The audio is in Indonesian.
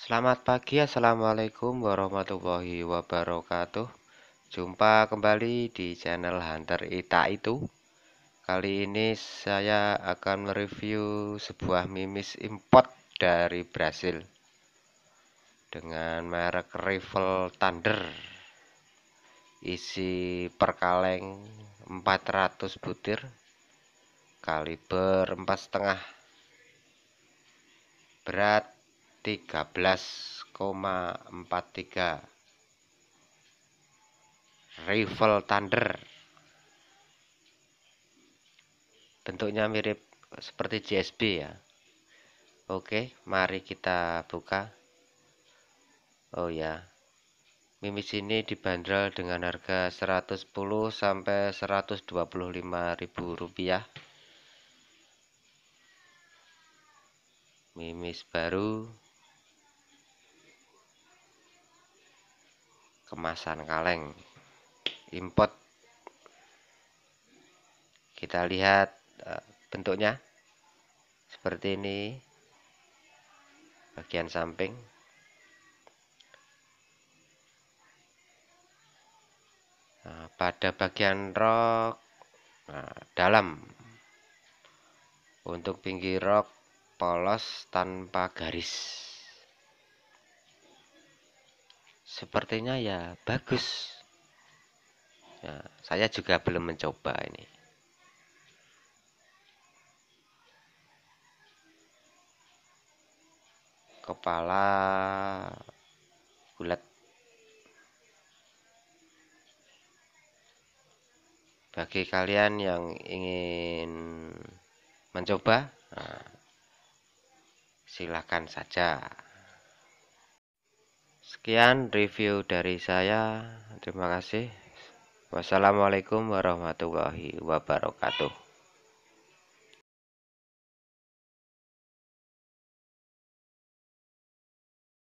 Selamat pagi, Assalamualaikum warahmatullahi wabarakatuh Jumpa kembali di channel Hunter Ita itu Kali ini saya akan mereview sebuah mimis import dari Brasil dengan merek Rifle Thunder isi perkaleng 400 butir kaliber 4,5 berat 13,43 Rifle Thunder bentuknya mirip seperti GSB ya Oke mari kita buka Oh ya. Mimis ini dibanderol dengan harga 110 sampai 125 ribu rupiah. Mimis baru kemasan kaleng import kita lihat eh, bentuknya seperti ini bagian samping Nah, pada bagian rok nah, dalam untuk pinggir rok polos tanpa garis sepertinya ya bagus nah, saya juga belum mencoba ini kepala bagi kalian yang ingin mencoba nah, silakan silahkan saja sekian review dari saya terima kasih wassalamualaikum warahmatullahi wabarakatuh